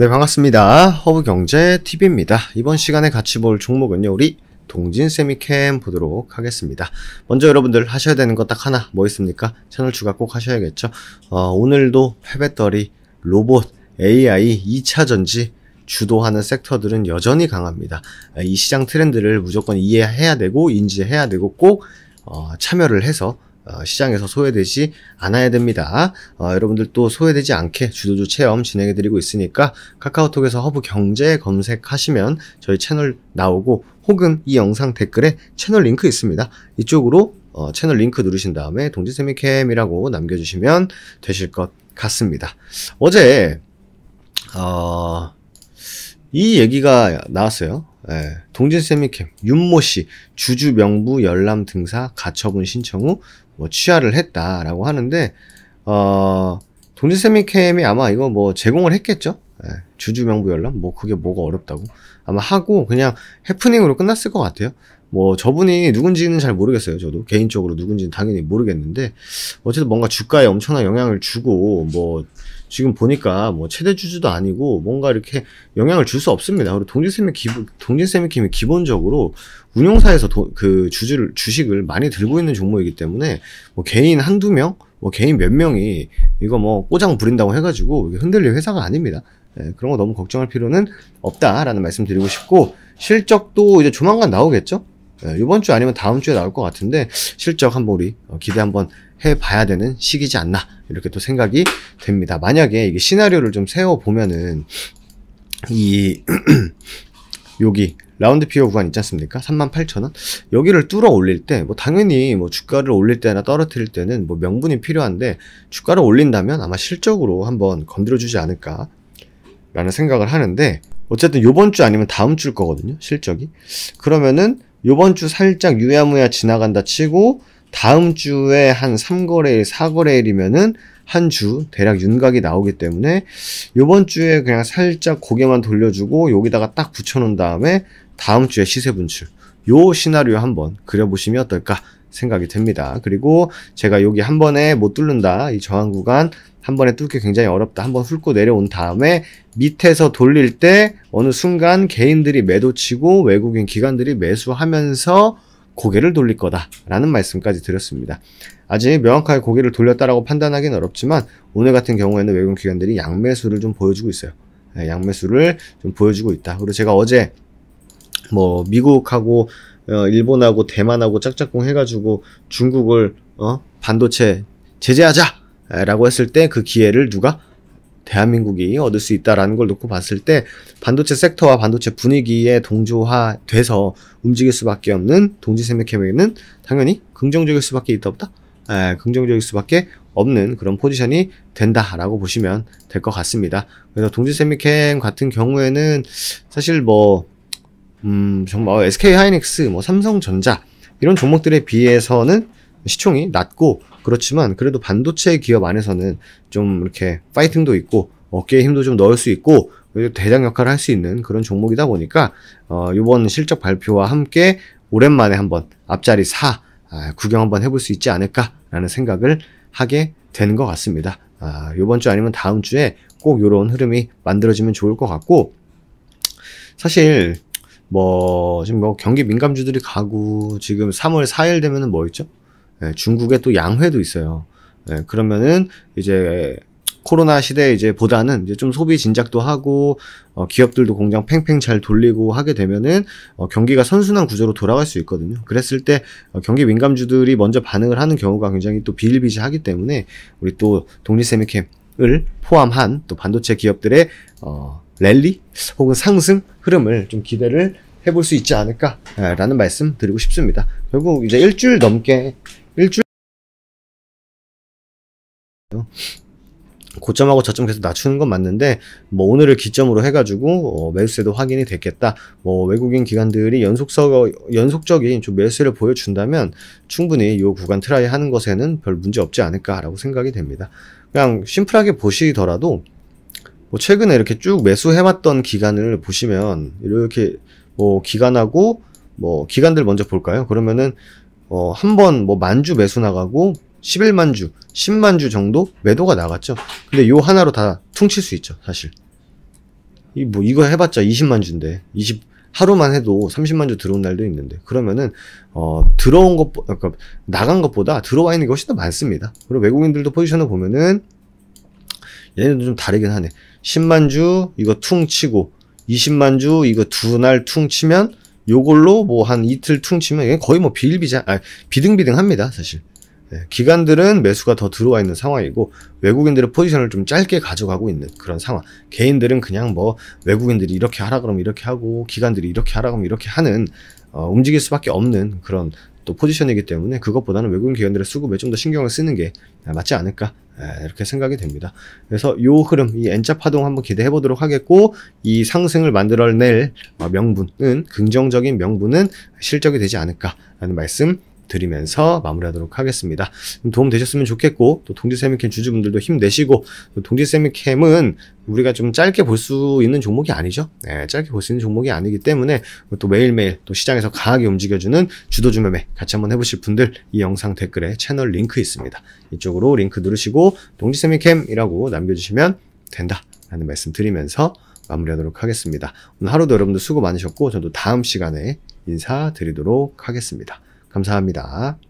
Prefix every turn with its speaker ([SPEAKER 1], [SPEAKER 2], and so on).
[SPEAKER 1] 네, 반갑습니다. 허브경제TV입니다. 이번 시간에 같이 볼 종목은요, 우리 동진 세미캠 보도록 하겠습니다. 먼저 여러분들 하셔야 되는 것 딱 하나 뭐 있습니까? 채널 추가 꼭 하셔야겠죠. 어, 오늘도 폐배터리, 로봇, AI, 2차 전지 주도하는 섹터들은 여전히 강합니다. 이 시장 트렌드를 무조건 이해해야 되고 인지해야 되고 꼭 어, 참여를 해서 어, 시장에서 소외되지 않아야 됩니다. 어, 여러분들 또 소외되지 않게 주도주 체험 진행해드리고 있으니까 카카오톡에서 허브 경제 검색하시면 저희 채널 나오고 혹은 이 영상 댓글에 채널 링크 있습니다. 이쪽으로 어, 채널 링크 누르신 다음에 동지세미캠이라고 남겨주시면 되실 것 같습니다. 어제 어, 이 얘기가 나왔어요. 예, 동진 세미캠 윤모 씨 주주 명부 열람 등사 가처분 신청 후뭐 취하를 했다라고 하는데 어 돈지세미캠이 아마 이거 뭐 제공을 했겠죠? 예, 주주명부열람 뭐 그게 뭐가 어렵다고 아마 하고 그냥 해프닝으로 끝났을 것 같아요. 뭐 저분이 누군지는 잘 모르겠어요. 저도 개인적으로 누군지는 당연히 모르겠는데 어쨌든 뭔가 주가에 엄청난 영향을 주고 뭐 지금 보니까 뭐 최대 주주도 아니고 뭔가 이렇게 영향을 줄 수 없습니다. 그리고 동진쌤의 기본 동진쌤의 기본적으로 운용사에서 도, 그 주주를 주식을 많이 들고 있는 종목이기 때문에 뭐 개인 한두 명, 뭐 개인 몇 명이 이거 뭐 꼬장 부린다고 해가지고 흔들릴 회사가 아닙니다. 예, 그런 거 너무 걱정할 필요는 없다라는 말씀 드리고 싶고 실적도 이제 조만간 나오겠죠? 예, 이번 주 아니면 다음 주에 나올 것 같은데 실적 한번 우리 어, 기대 한번 해봐야 되는 시기지 않나 이렇게 또 생각이 됩니다. 만약에 이게 시나리오를 좀 세워 보면은 이 여기 라운드 피어 구간 있지 않습니까? 38,000원? 여기를 뚫어 올릴 때, 뭐, 당연히, 뭐, 주가를 올릴 때나 떨어뜨릴 때는, 뭐, 명분이 필요한데, 주가를 올린다면 아마 실적으로 한번 건드려주지 않을까 라는 생각을 하는데 어쨌든 요번 주 아니면 다음 주일 거거든요 실적이 그러면은 요번 주 살짝 유야무야 지나간다 치고 다음 주에 한 3거래일 4거래일이면은 한 주 대략 윤곽이 나오기 때문에 요번 주에 그냥 살짝 고개만 돌려주고 여기다가 딱 붙여놓은 다음에 다음 주에 시세 분출 요 시나리오 한번 그려보시면 어떨까 생각이 됩니다. 그리고 제가 여기 한 번에 못 뚫는다. 이 저항 구간 한 번에 뚫기 굉장히 어렵다. 한번 훑고 내려온 다음에 밑에서 돌릴 때 어느 순간 개인들이 매도치고 외국인 기관들이 매수하면서 고개를 돌릴 거다라는 말씀까지 드렸습니다. 아직 명확하게 고개를 돌렸다라고 판단하기는 어렵지만 오늘 같은 경우에는 외국 인 기관들이 양매수를 좀 보여주고 있어요. 예, 양매수를 좀 보여주고 있다. 그리고 제가 어제 뭐 미국하고 어, 일본하고 대만하고 짝짝꿍 해가지고 중국을 어, 반도체 제재하자라고 했을 때 그 기회를 누가 대한민국이 얻을 수 있다라는 걸 놓고 봤을 때 반도체 섹터와 반도체 분위기에 동조화돼서 움직일 수밖에 없는 동지세미캠에는 당연히 긍정적일 수밖에 있다 없다. 에, 긍정적일 수밖에 없는 그런 포지션이 된다라고 보시면 될 것 같습니다. 그래서 동지세미캠 같은 경우에는 사실 뭐 음, 정말 어, SK 하이닉스, 뭐 삼성전자 이런 종목들에 비해서는 시총이 낮고 그렇지만 그래도 반도체 기업 안에서는 좀 이렇게 파이팅도 있고 어깨에 힘도 좀 넣을 수 있고 대장 역할을 할 수 있는 그런 종목이다 보니까 이번 어, 실적 발표와 함께 오랜만에 한번 앞자리 4 아, 구경 한번 해볼 수 있지 않을까라는 생각을 하게 되는 것 같습니다. 이번 아, 주 아니면 다음 주에 꼭 이런 흐름이 만들어지면 좋을 것 같고 사실 뭐 지금 뭐 경기 민감주들이 가고 지금 3월 4일 되면은 뭐 있죠? 예, 중국에 또 양회도 있어요. 예, 그러면은 이제 코로나 시대에 이제 보다는 이제 좀 소비 진작도 하고 어, 기업들도 공장 팽팽 잘 돌리고 하게 되면은 어, 경기가 선순환 구조로 돌아갈 수 있거든요. 그랬을 때 어, 경기 민감주들이 먼저 반응을 하는 경우가 굉장히 또 비일비재하기 때문에 우리 또 독립 세미캠을 포함한 또 반도체 기업들의 어, 랠리 혹은 상승 흐름을 좀 기대를 해볼 수 있지 않을까라는 말씀 드리고 싶습니다. 결국 이제 일주일 넘게 일주일 고점하고 저점 계속 낮추는 건 맞는데 뭐 오늘을 기점으로 해가지고 어 매수세도 확인이 됐겠다. 뭐 외국인 기관들이 연속서 연속적인 좀 매수세를 보여준다면 충분히 이 구간 트라이 하는 것에는 별 문제 없지 않을까라고 생각이 됩니다. 그냥 심플하게 보시더라도 뭐 최근에 이렇게 쭉 매수해왔던 기간을 보시면 이렇게 뭐 기간하고 뭐 기간들 먼저 볼까요? 그러면은 어한번 뭐 만주 매수 나가고 11만 주, 10만 주 정도 매도가 나갔죠. 근데 요 하나로 다 퉁칠 수 있죠, 사실. 이뭐 이거 해봤자 20만 주인데 20 하루만 해도 30만 주 들어온 날도 있는데 그러면은 어 들어온 것 그러니까 나간 것보다 들어와 있는 것이 더 많습니다. 그리고 외국인들도 포지션을 보면은 얘네도 좀 다르긴 하네. 10만 주 이거 퉁 치고 20만 주 이거 두 날 퉁 치면 요걸로 뭐 한 이틀 퉁 치면 거의 뭐 비일비재 아 비등비등합니다 사실. 네, 기관들은 매수가 더 들어와 있는 상황이고 외국인들의 포지션을 좀 짧게 가져가고 있는 그런 상황. 개인들은 그냥 뭐 외국인들이 이렇게 하라 그러면 이렇게 하고 기관들이 이렇게 하라 그러면 이렇게 하는 어, 움직일 수밖에 없는 그런 또 포지션이기 때문에 그것보다는 외국인 기관들의 수급에 좀 더 신경을 쓰는 게 맞지 않을까 이렇게 생각이 됩니다. 그래서 이 흐름, 이 N자 파동 한번 기대해 보도록 하겠고 이 상승을 만들어낼 명분은 긍정적인 명분은 실적이 되지 않을까라는 말씀 드리면서 마무리하도록 하겠습니다. 도움 되셨으면 좋겠고 또 동지 세미캠 주주분들도 힘내시고 동지 세미캠은 우리가 좀 짧게 볼 수 있는 종목이 아니죠. 네, 짧게 볼 수 있는 종목이 아니기 때문에 또 매일매일 또 시장에서 강하게 움직여주는 주도주 매매 같이 한번 해보실 분들 이 영상 댓글에 채널 링크 있습니다. 이쪽으로 링크 누르시고 동지 세미캠이라고 남겨주시면 된다 라는 말씀 드리면서 마무리하도록 하겠습니다. 오늘 하루도 여러분들 수고 많으셨고 저도 다음 시간에 인사드리도록 하겠습니다. 감사합니다.